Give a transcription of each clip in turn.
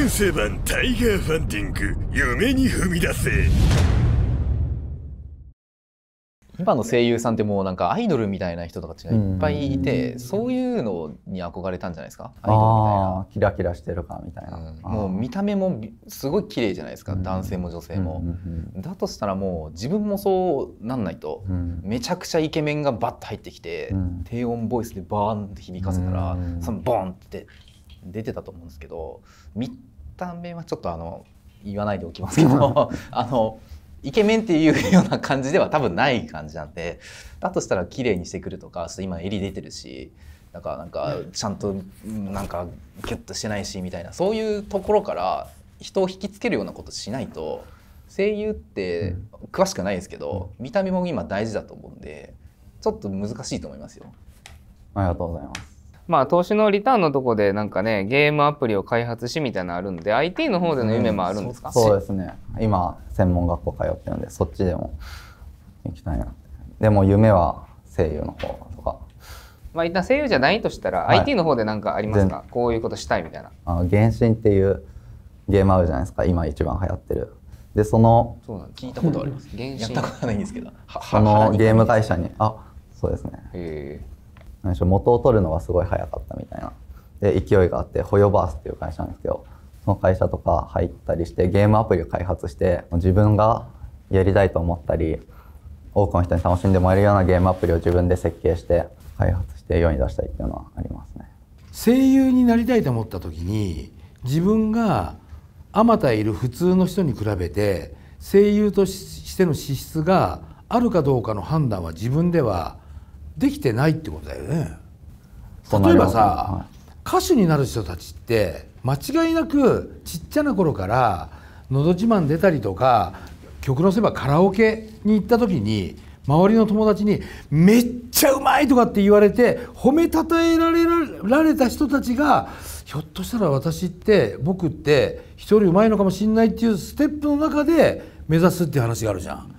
県政版タイガーファンディング夢に踏み出せ今の声優さんってもうなんかアイドルみたいな人たちがいっぱいいてそういうのに憧れたんじゃないですかアイドルみたいなキラキラしてるかみたいな、うん、もう見た目もすごい綺麗じゃないですか、男性も女性も、だとしたらもう自分もそうなんないと、めちゃくちゃイケメンがバッと入ってきて、低音ボイスでバーンって響かせたら、そのボンって出てたと思うんですけど見た目はちょっとあの言わないでおきますけど あのイケメンっていうような感じでは多分ない感じなんでだとしたら綺麗にしてくるとか今襟出てるしなんかなんかちゃんとなんかギュッとしてないしみたいなそういうところから人を引きつけるようなことしないと声優って詳しくないですけど見た目も今大事だと思うんでちょっと難しいと思いますよ。ありがとうございますまあ投資のリターンのとこでなんかねゲームアプリを開発しみたいなのあるんで IT の方での夢もあるんですか、うん、そそうですね今専門学校通ってるんでそっちでも行きたいなでも夢は声優の方とかまあ一旦声優じゃないとしたら、はい、IT の方で何かありますかこういうことしたいみたいなあ原神っていうゲームあるじゃないですか今一番流行ってるでその聞いたことあります原神やったことないんですけどあのゲーム会社にあそうですねえ元を取るのがすごい早かったみたいなで勢いがあってホヨバースっていう会社なんですけどその会社とか入ったりしてゲームアプリを開発して自分がやりたいと思ったり多くの人に楽しんでもらえるようなゲームアプリを自分で設計して開発して世に出したいっていうのはありますね声優になりたいと思った時に自分があまたいる普通の人に比べて声優としての資質があるかどうかの判断は自分ではできてないってことだよね。例えばさ、歌手になる人たちって間違いなくちっちゃな頃から「のど自慢」出たりとか曲のせばカラオケに行った時に周りの友達に「めっちゃうまい!」とかって言われて褒めたたえられられた人たちがひょっとしたら私って僕って一人うまいのかもしんないっていうステップの中で目指すっていう話があるじゃん。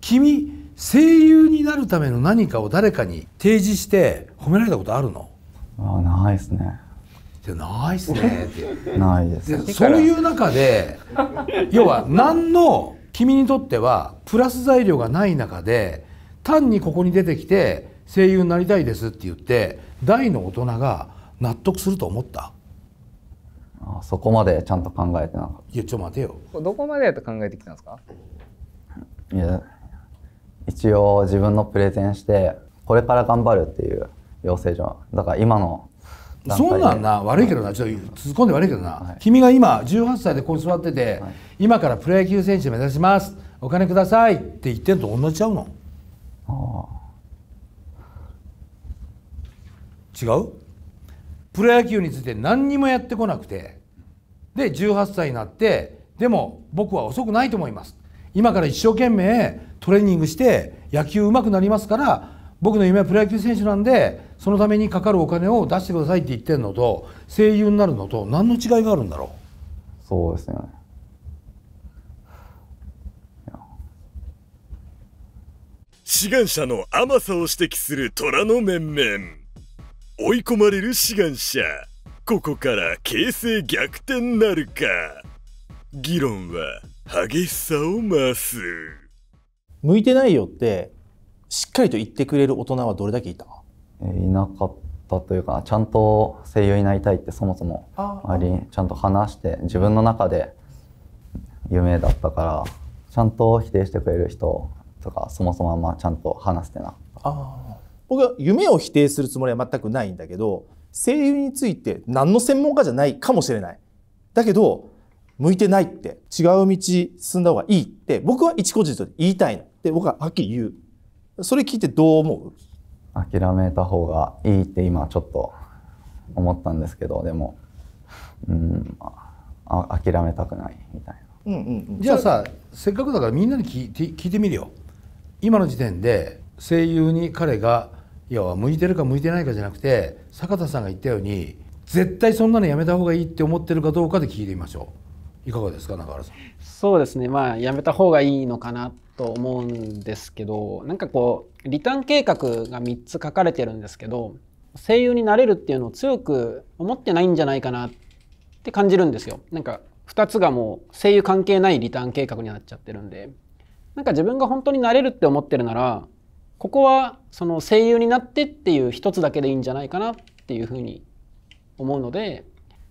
君声優になるための何かを誰かに提示して褒められたことあるのあないですねじゃないっすねって ないですそういう中で要は何の君にとってはプラス材料がない中で単にここに出てきて声優になりたいですって言って大の大人が納得すると思ったあそこまでちゃんと考えてなかったいやちょっと待てよどこまでやと考えてきたんですかいや一応自分のプレゼンしてこれから頑張るっていう養成所だから今のそんなんな悪いけどなちょっと突っ込んで悪いけどな、はい、君が今18歳でここに座ってて、はい、今からプロ野球選手目指しますお金くださいって言ってんと同じちゃうの違うプロ野球について何にもやってこなくてで18歳になってでも僕は遅くないと思います今から一生懸命トレーニングして野球うまくなりますから僕の夢はプロ野球選手なんでそのためにかかるお金を出してくださいって言ってるのと声優になるのと何の違いがあるんだろうそうですね志願者の甘さを指摘する虎の面々追い込まれる志願者ここから形勢逆転なるか議論は激しさを増す。向いてないよってしっかりと言ってくれる大人はどれだけいたいなかったというかちゃんと声優になりたいってそもそもありちゃんと話して自分の中で夢だったからちゃんと否定してくれる人とかそもそもあんまちゃんと話してなあ僕は夢を否定するつもりは全くないんだけど声優について何の専門家じゃないかもしれないだけど向いてないって違う道進んだ方がいいって僕は一個人と言いたいのって僕ははっきり言うそれ聞いてどう思う諦めた方がいいって今ちょっと思ったんですけどでもうんあ諦めたくないみたいな、うんうんうん、じゃあさせっかくだからみんなに聞いて聞いてみるよ今の時点で声優に彼が要は向いてるか向いてないかじゃなくて坂田さんが言ったように絶対そんなのやめた方がいいって思ってるかどうかで聞いてみましょういかがですか中原さんそうですねまあやめた方がいいのかなっと思うんですけどなんかこうリターン計画が3つ書かれてるんですけど声優になれるっていうのを強く思ってないんじゃないかなって感じるんですよ。なんか2つがもう声優関係ないリターン計画になっちゃってるんでなんか自分が本当になれるって思ってるならここはその声優になってっていう一つだけでいいんじゃないかなっていうふうに思うので、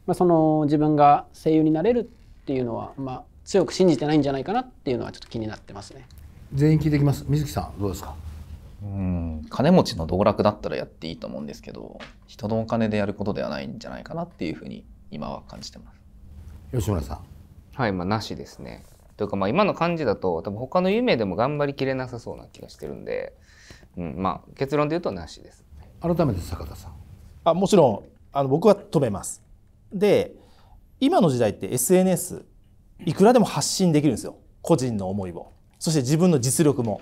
まあ、その自分が声優になれるっていうのは、まあ、強く信じてないんじゃないかなっていうのはちょっと気になってますね。全員聞いてきます。水木さんどうですか。うん金持ちの道楽だったらやっていいと思うんですけど人のお金でやることではないんじゃないかなっていうふうに今は感じてます吉村さんはいまあなしですねというかまあ今の感じだと多分他の夢でも頑張りきれなさそうな気がしてるんで、うん、まあ結論で言うとなしです改めて坂田さんあもちろんあの僕は止めますで今の時代って SNS いくらでも発信できるんですよ個人の思いをそして自分の実力も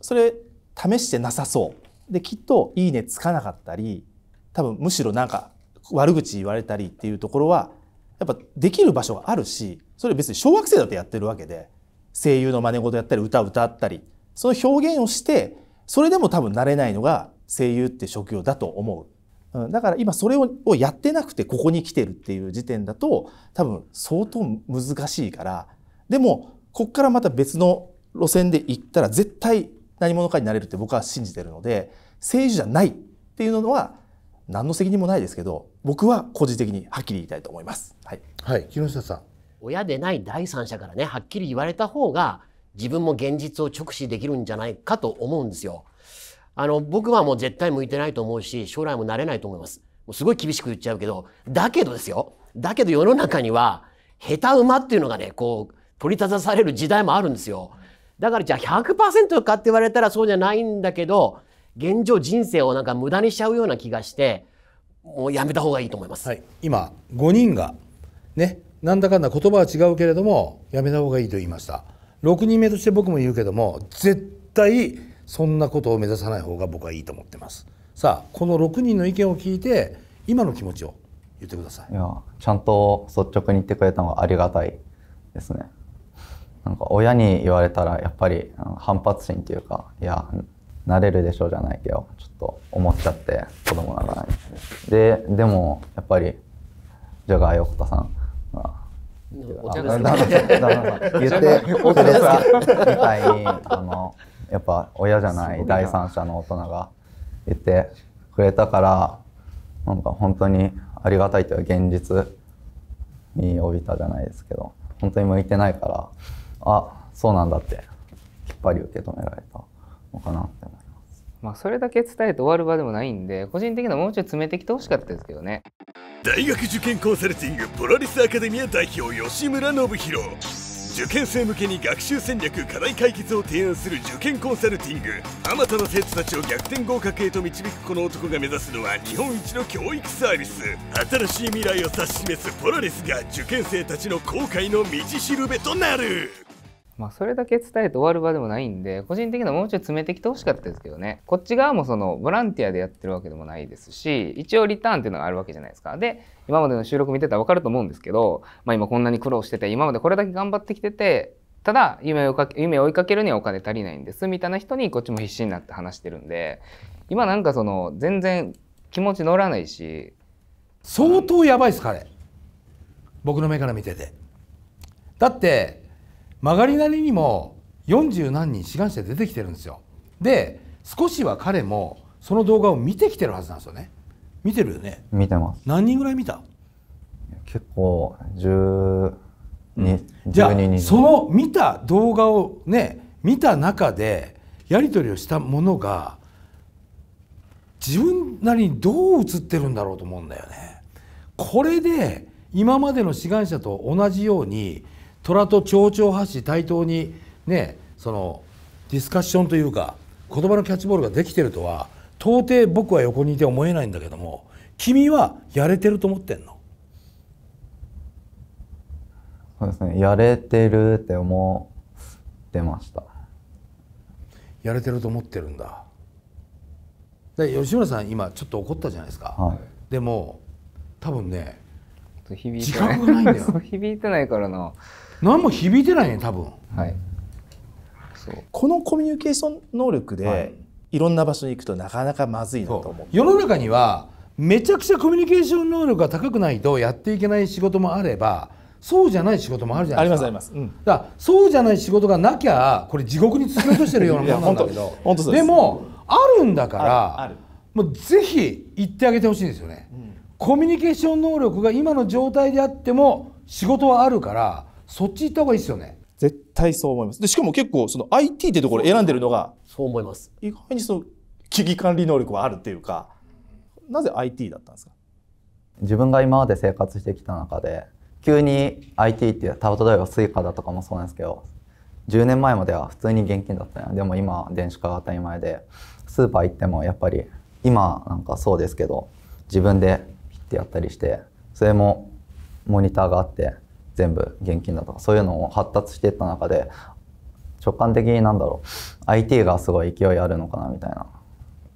それ試してなさそうできっと「いいね」つかなかったり多分むしろなんか悪口言われたりっていうところはやっぱできる場所があるしそれ別に小学生だってやってるわけで声優の真似事やったり歌歌ったりその表現をしてそれでも多分慣れないのが声優って職業だと思ううん、だから今それをやってなくてここに来てるっていう時点だと多分相当難しいからでもこっからまた別の路線で行ったら絶対何者かになれるって僕は信じてるので政治じゃないっていうのは何の責任もないですけど僕は個人的にはっきり言いたいと思います。はい、はい、木下さん親でない第三者からねはっきり言われた方が自分も現実を直視できるんじゃないかと思うんですよ。あの、僕はもう絶対向いてないと思うし、将来もなれないと思います。もうすごい厳しく言っちゃうけど、だけどですよ。だけど世の中には、下手馬っていうのがね、こう、取り立たされる時代もあるんですよ。だからじゃあ100%かって言われたらそうじゃないんだけど、現状人生をなんか無駄にしちゃうような気がして、もうやめた方がいいと思います。はい、今、5人が、ね、なんだかんだ言葉は違うけれども、やめた方がいいと言いました。6人目として僕も言うけども、絶対、そんなことを目指さない方が僕はいいと思ってますさあこの6人の意見を聞いて今の気持ちを言ってくださいいやちゃんと率直に言ってくれたのはありがたいですねなんか親に言われたらやっぱり反発心というかいやなれるでしょうじゃないけどちょっと思っちゃって子供ながらにででもやっぱりジャガー横田さんが言ってくれたみたいにあのやっぱ親じゃない第三者の大人が言ってくれたからなんか本当にありがたいというか現実に帯びたじゃないですけど本当に向いてないからあそうなんだってきっぱり受け止められたのかなって思います。まあそれだけ伝えて終わる場でもないんで個人的にはもうちょい詰めてきてほしかったですけどね大学受験コンサルティングポラリスアカデミア代表吉村信弘受験生向けに学習戦略課題解決を提案する受験コンサルティングあまたの生徒たちを逆転合格へと導くこの男が目指すのは日本一の教育サービス新しい未来を指し示すポラリスが受験生たちの後悔の道しるべとなるまあ、それだけ伝えて終わる場でもないんで個人的にはもうちょい詰めてきてほしかったですけどねこっち側もそのボランティアでやってるわけでもないですし一応リターンっていうのがあるわけじゃないですかで今までの収録見てたら分かると思うんですけど、まあ、今こんなに苦労してて今までこれだけ頑張ってきててただ夢を夢を追いかけるにはお金足りないんですみたいな人にこっちも必死になって話してるんで今なんかその全然気持ち乗らないし相当やばいっす彼僕の目から見ててだって曲がりなりにも40何人志願者出てきてるんですよで少しは彼もその動画を見てきてるはずなんですよね見てるよね見てます何人ぐらい見た結構12、うん、じゃあその見た動画をね見た中でやり取りをしたものが自分なりにどう映ってるんだろうと思うんだよね。これで今までの志願者と同じように虎と蝶々発し対等にねそのディスカッションというか言葉のキャッチボールができてるとは到底僕は横にいて思えないんだけども君はやれてると思ってんのそうですねやれてるって思ってましたやれてると思ってるんだで吉村さん今ちょっと怒ったじゃないですか、はい、でも多分ね響いてない 響いてないからな何も響いてないね多分、はい、そうこのコミュニケーション能力で、はい、いろんな場所に行くとなかなかまずいなと思う世の中にはめちゃくちゃコミュニケーション能力が高くないとやっていけない仕事もあればそうじゃない仕事もあるじゃないですか。ありますあります。うん、だそうじゃない仕事がなきゃこれ地獄に突き落としてるようなもんなんだけどででもあるんだからもうぜひ言ってあげてほしいんですよね、うん、コミュニケーション能力が今の状態であっても仕事はあるからそっち行った方がいいですよね絶対そう思いますでしかも結構その IT ってところ選んでるのがそう思います意外にその危機管理能力はあるっていうかなぜ IT だったんですか自分が今まで生活してきた中で急に IT って例えばスイカだとかもそうなんですけど10年前までは普通に現金だったねでも今電子化が当たり前でスーパー行ってもやっぱり今なんかそうですけど自分でピッてやったりしてそれもモニターがあって全部現金だとかそういうのを発達していった中で直感的になんだろう IT がすごい勢いあるのかなみたいな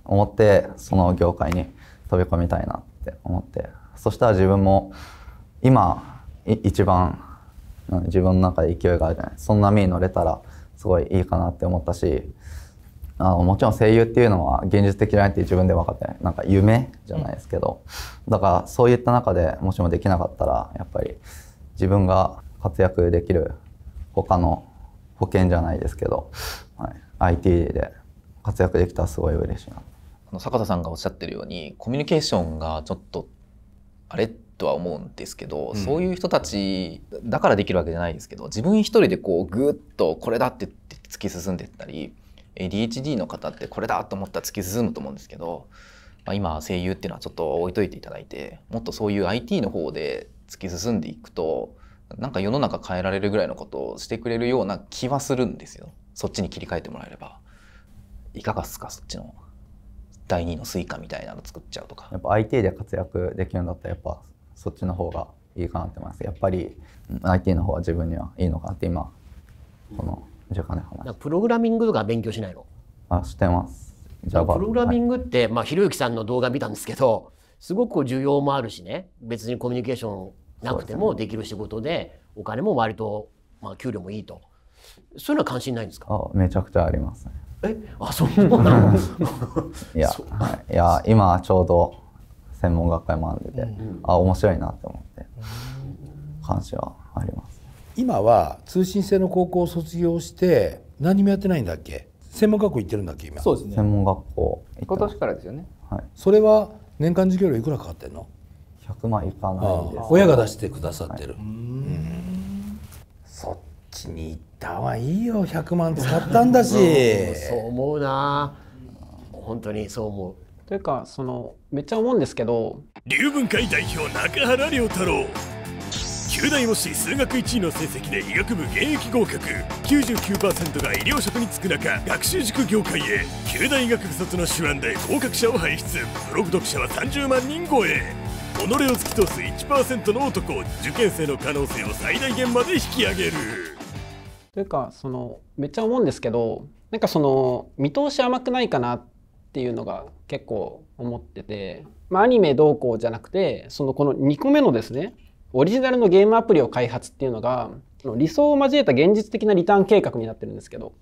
思ってその業界に飛び込みたいなって思ってそしたら自分も今一番自分の中で勢いがあるじゃないそんな波に乗れたらすごいいいかなって思ったしあもちろん声優っていうのは現実的じゃないって自分で分かってないなんか夢じゃないですけど、だからそういった中でもしもできなかったらやっぱり自分が活躍できる他の保険じゃないですけど、はい、IT で活躍できたらすごい嬉しいなあの坂田さんがおっしゃってるようにコミュニケーションがちょっとあれとは思うんですけど、うん、そういう人たちだからできるわけじゃないですけど自分一人でこうグッとこれだって突き進んでいったり ADHD の方ってこれだと思ったら突き進むと思うんですけど、まあ、今声優っていうのはちょっと置いといていただいてもっとそういう IT の方で突き進んでいくとなんか世の中変えられるぐらいのことをしてくれるような気はするんですよそっちに切り替えてもらえればいかがっすかそっちの第二のスイカみたいなの作っちゃうとかやっぱ IT で活躍できるんだったらやっぱそっちの方がいいかなって思いますやっぱり IT の方は自分にはいいのかなって今この10年話プログラミングとか勉強しないのあしてますプログラミングって、はい、まあひろゆきさんの動画見たんですけどすごく需要もあるしね別にコミュニケーションなくてもできる仕事でお金も割と、まあ、給料もいいとそういうのは関心ないんですかあめちゃくちゃあります、ね、えあそうなの いや、い、や今ちょうど専門学会学んでうんうん、あ面白いなって思って関心はあります今は通信制の高校を卒業して何もやってないんだっけ専門学校行ってるんだっけ今そうですね専門学校今年からですよねはいそれは年間授業料いくらかかってんの100万いかないです親が出してくださってる、はい、うんそっちに行ったはいいよ100万使ったんだし、うん、そう思うな本当にそう思うというかそのめっちゃ思うんですけど龍文会代表中原亮太郎九大模試数学1位の成績で医学部現役合格99%が医療職に就く中学習塾業界へ九大医学部卒の手腕で合格者を輩出ブログ読者は30万人超え己を突き通す1%の男受験生の可能性を最大限まで引き上げるというかそのめっちゃ思うんですけどなんかその見通し甘くないかなっていうのが結構思ってて、まあ、アニメどうこうじゃなくてそのこの2個目のですねオリジナルのゲームアプリを開発っていうのが理想を交えた現実的なリターン計画になってるんですけど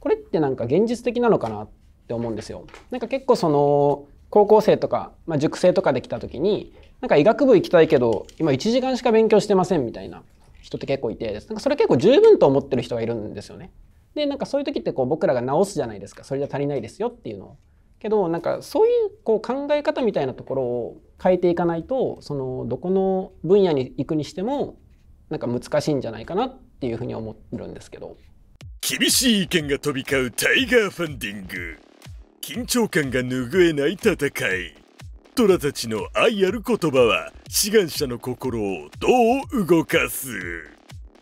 これってなんか現実的なのかなって思うんですよ。なんか結構その高校生とか、まあ、塾生とかで来た時になんか医学部行きたいけど今1時間しか勉強してませんみたいな人って結構いてなんかそれ結構十分と思ってる人がいるんですよね。でなんかそういう時ってこう僕らが直すじゃないですかそれじゃ足りないですよっていうのを。けどなんかそういうこう考え方みたいなところを変えていかないとそのどこの分野に行くにしてもなんか難しいんじゃないかなっていうふうに思ってるんですけど厳しい意見が飛び交うタイガーファンディング緊張感が拭えない戦い虎たちの愛ある言葉は志願者の心をどう動かす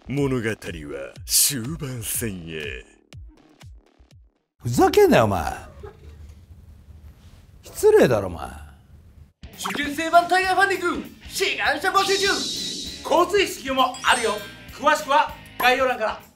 物語は終盤戦へふざけんなよお前失礼だろお前受験生版タイガーファンディング志願者募集中交通意識もあるよ詳しくは概要欄から